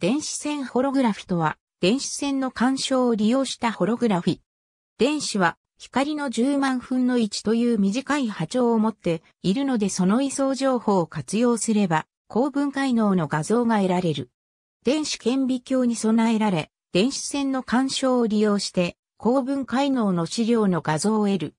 電子線ホログラフィとは、電子線の干渉を利用したホログラフィ。電子は、光の10万分の1という短い波長を持っているのでその位相情報を活用すれば、高分解能の画像が得られる。電子顕微鏡に備えられ、電子線の干渉を利用して、高分解能の資料の画像を得る。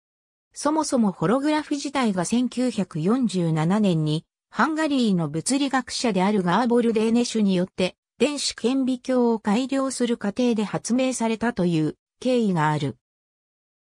そもそもホログラフ自体が1947年に、ハンガリーの物理学者であるガーボルデーネシュによって電子顕微鏡を改良する過程で発明されたという経緯がある。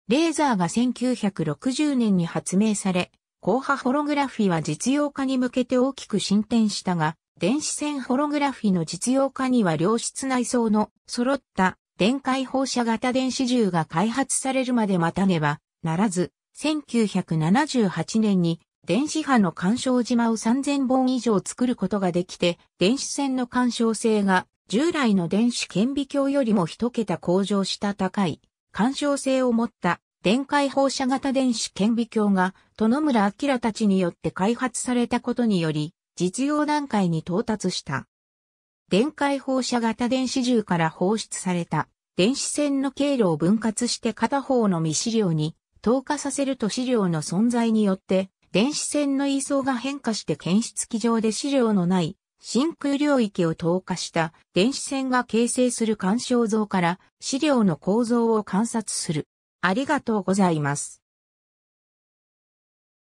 レーザーが1960年に発明され、光波ホログラフィは実用化に向けて大きく進展したが、電子線ホログラフィの実用化には良質内装の揃った電解放射型電子銃が開発されるまで待たねばならず、1978年に電子波の干渉島を3000本以上作ることができて、電子線の干渉性が従来の電子顕微鏡よりも一桁向上した高い干渉性を持った電解放射型電子顕微鏡が、殿村明たちによって開発されたことにより、実用段階に到達した。電解放射型電子銃から放出された電子線の経路を分割して片方の未資料に透過させると資料の存在によって電子線の位相が変化して検出機上で資料のない真空領域を透過した電子線が形成する干渉像から資料の構造を観察する。ありがとうございます。